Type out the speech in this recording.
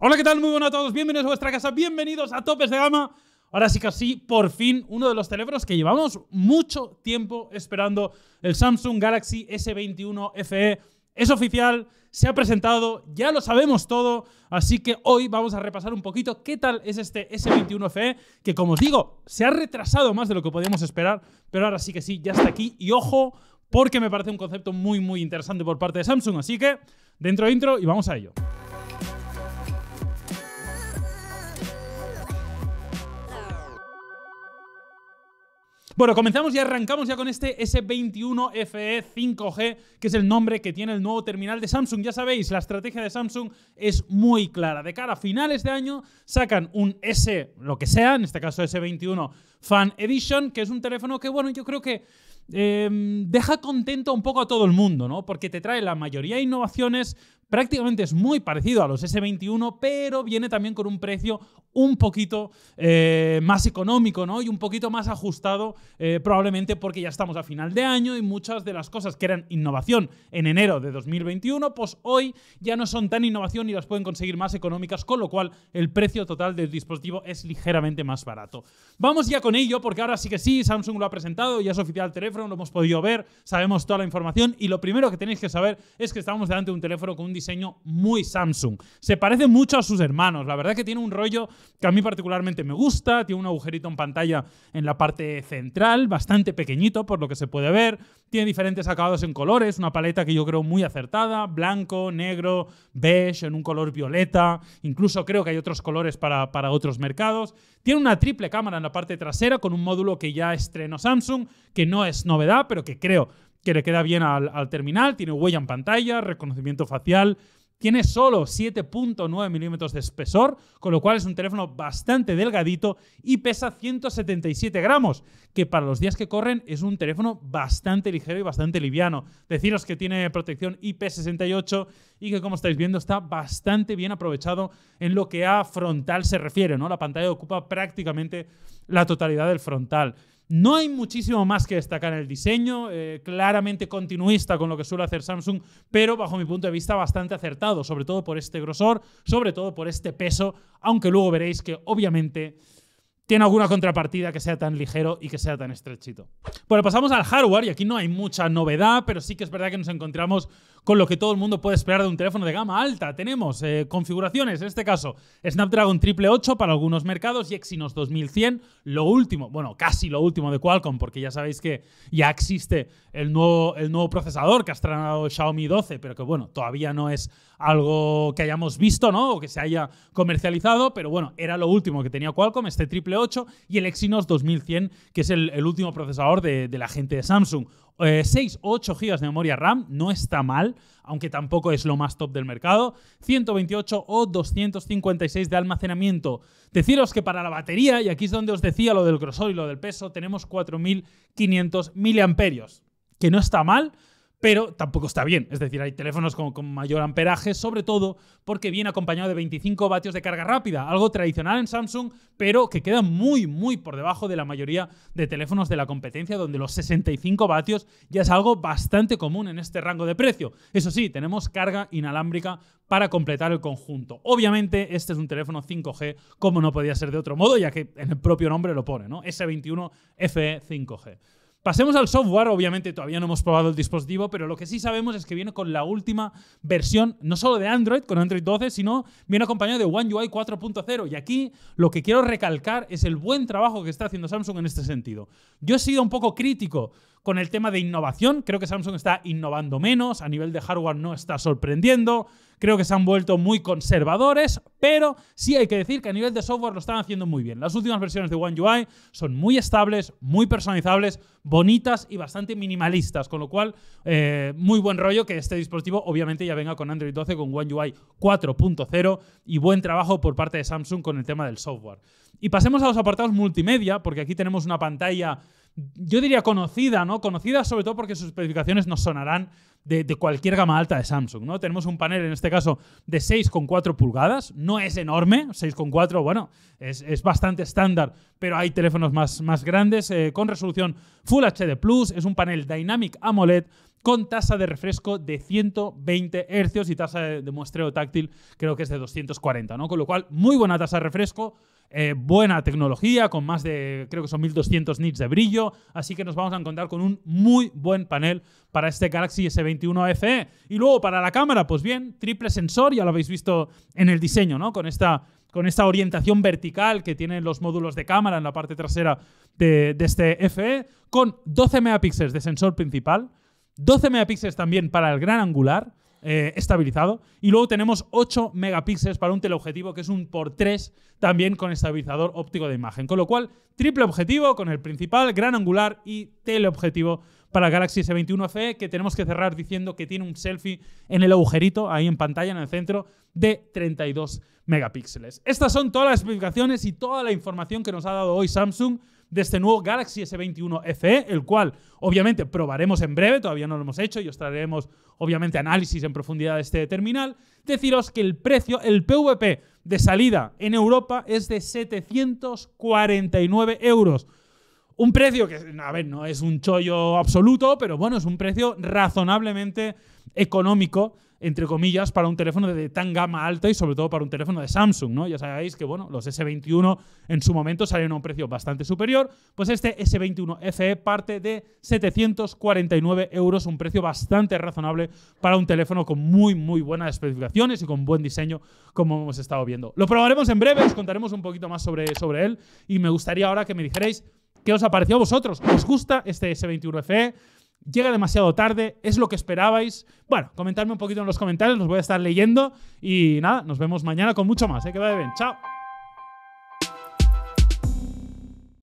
Hola, ¿qué tal? Muy buenas a todos. Bienvenidos a vuestra casa. Bienvenidos a Topes de Gama. Ahora sí, que sí, por fin, uno de los teléfonos que llevamos mucho tiempo esperando, el Samsung Galaxy S21 FE. Es oficial, se ha presentado, ya lo sabemos todo, así que hoy vamos a repasar un poquito qué tal es este S21 FE, que como os digo, se ha retrasado más de lo que podíamos esperar, pero ahora sí que sí, ya está aquí y ojo, porque me parece un concepto muy, muy interesante por parte de Samsung, así que dentro de intro y vamos a ello. Bueno, comenzamos y arrancamos ya con este S21 FE 5G, que es el nombre que tiene el nuevo terminal de Samsung. Ya sabéis, la estrategia de Samsung es muy clara. De cara a finales de año sacan un S, lo que sea, en este caso S21 Fan Edition, que es un teléfono que, bueno, yo creo que em, deja contento un poco a todo el mundo, ¿no? Porque te trae la mayoría de innovaciones, prácticamente es muy parecido a los S21, pero viene también con un precio un poquito eh, más económico, ¿no? Y un poquito más ajustado, eh, probablemente porque ya estamos a final de año y muchas de las cosas que eran innovación en enero de 2021, pues hoy ya no son tan innovación y las pueden conseguir más económicas, con lo cual el precio total del dispositivo es ligeramente más barato. Vamos ya con ello porque ahora sí que sí, Samsung lo ha presentado, ya es oficial el teléfono, lo hemos podido ver, sabemos toda la información y lo primero que tenéis que saber es que estamos delante de un teléfono con un diseño muy Samsung. Se parece mucho a sus hermanos, la verdad que tiene un rollo que a mí particularmente me gusta, tiene un agujerito en pantalla en la parte central, bastante pequeñito por lo que se puede ver, tiene diferentes acabados en colores, una paleta que yo creo muy acertada, blanco, negro, beige, en un color violeta, incluso creo que hay otros colores para, para otros mercados. Tiene una triple cámara en la parte trasera con un módulo que ya estrenó Samsung, que no es novedad, pero que creo que le queda bien al, al terminal. Tiene huella en pantalla, reconocimiento facial, tiene solo 7.9 milímetros de espesor, con lo cual es un teléfono bastante delgadito y pesa 177 gramos, que para los días que corren es un teléfono bastante ligero y bastante liviano. Deciros que tiene protección IP68 y que como estáis viendo está bastante bien aprovechado en lo que a frontal se refiere, ¿no? La pantalla ocupa prácticamente la totalidad del frontal. No hay muchísimo más que destacar en el diseño, eh, claramente continuista con lo que suele hacer Samsung, pero bajo mi punto de vista bastante acertado, sobre todo por este grosor, sobre todo por este peso, aunque luego veréis que obviamente tiene alguna contrapartida que sea tan ligero y que sea tan estrechito. Bueno, pasamos al hardware y aquí no hay mucha novedad, pero sí que es verdad que nos encontramos con lo que todo el mundo puede esperar de un teléfono de gama alta. Tenemos eh, configuraciones, en este caso Snapdragon 8 para algunos mercados y Exynos 2100, lo último, bueno, casi lo último de Qualcomm, porque ya sabéis que ya existe el nuevo, el nuevo procesador que ha estrenado Xiaomi 12, pero que bueno, todavía no es algo que hayamos visto, ¿no? O que se haya comercializado, pero bueno, era lo último que tenía Qualcomm, este triple 8, y el Exynos 2100, que es el, último procesador de la gente de Samsung. 6 o 8 GB de memoria RAM, no está mal, aunque tampoco es lo más top del mercado. 128 o 256 de almacenamiento. Deciros que para la batería, y aquí es donde os decía lo del grosor y lo del peso, tenemos 4500 mAh, que no está mal, pero tampoco está bien. Es decir, hay teléfonos con, mayor amperaje, sobre todo porque viene acompañado de 25 vatios de carga rápida, algo tradicional en Samsung, pero que queda muy, muy por debajo de la mayoría de teléfonos de la competencia, donde los 65 vatios ya es algo bastante común en este rango de precio. Eso sí, tenemos carga inalámbrica para completar el conjunto. Obviamente, este es un teléfono 5G, como no podía ser de otro modo, ya que en el propio nombre lo pone, ¿no? S21 FE 5G. Pasemos al software, obviamente todavía no hemos probado el dispositivo, pero lo que sí sabemos es que viene con la última versión, no solo de Android, con Android 12, sino viene acompañado de One UI 4.0. Y aquí lo que quiero recalcar es el buen trabajo que está haciendo Samsung en este sentido. Yo he sido un poco crítico con el tema de innovación. Creo que Samsung está innovando menos, a nivel de hardware no está sorprendiendo, creo que se han vuelto muy conservadores, pero sí hay que decir que a nivel de software lo están haciendo muy bien. Las últimas versiones de One UI son muy estables, muy personalizables, bonitas y bastante minimalistas, con lo cual eh, muy buen rollo que este dispositivo obviamente ya venga con Android 12, con One UI 4.0 y buen trabajo por parte de Samsung con el tema del software. Y pasemos a los apartados multimedia, porque aquí tenemos una pantalla yo diría conocida, ¿no? Conocida sobre todo porque sus especificaciones nos sonarán de, cualquier gama alta de Samsung, ¿no? Tenemos un panel, en este caso, de 6,4 pulgadas. No es enorme, 6,4, bueno, es, bastante estándar, pero hay teléfonos más, más grandes eh, con resolución Full HD+, Plus, es un panel Dynamic AMOLED con tasa de refresco de 120 Hz y tasa de, de muestreo táctil creo que es de 240, ¿no? Con lo cual, muy buena tasa de refresco, eh, buena tecnología, con más de, creo que son 1200 nits de brillo, así que nos vamos a encontrar con un muy buen panel para este Galaxy S21 FE. Y luego para la cámara, pues bien, triple sensor, ya lo habéis visto en el diseño, ¿no? Con esta, con esta orientación vertical que tienen los módulos de cámara en la parte trasera de, de este FE, con 12 megapíxeles de sensor principal, 12 megapíxeles también para el gran angular, eh, estabilizado. Y luego tenemos 8 megapíxeles para un teleobjetivo que es un por 3 también con estabilizador óptico de imagen. Con lo cual, triple objetivo con el principal, gran angular y teleobjetivo para Galaxy S21 FE, que tenemos que cerrar diciendo que tiene un selfie en el agujerito, ahí en pantalla, en el centro, de 32 megapíxeles. Estas son todas las explicaciones y toda la información que nos ha dado hoy Samsung de este nuevo Galaxy S21 FE, el cual obviamente probaremos en breve, todavía no lo hemos hecho y os traeremos obviamente análisis en profundidad de este terminal. Deciros que el precio, el PVP de salida en Europa es de 749 euros. Un precio que, a ver, no es un chollo absoluto, pero bueno, es un precio razonablemente económico entre comillas, para un teléfono de tan gama alta y sobre todo para un teléfono de Samsung, ¿no? Ya sabéis que, bueno, los S21 en su momento salieron a un precio bastante superior, pues este S21 FE parte de 749 euros, un precio bastante razonable para un teléfono con muy, muy buenas especificaciones y con buen diseño, como hemos estado viendo. Lo probaremos en breve, os contaremos un poquito más sobre, sobre él y me gustaría ahora que me dijerais qué os ha parecido a vosotros. ¿Os gusta este S21 FE? llega demasiado tarde, es lo que esperabais. Bueno, comentadme un poquito en los comentarios, los voy a estar leyendo y nada, nos vemos mañana con mucho más, ¿eh? que vaya bien, chao.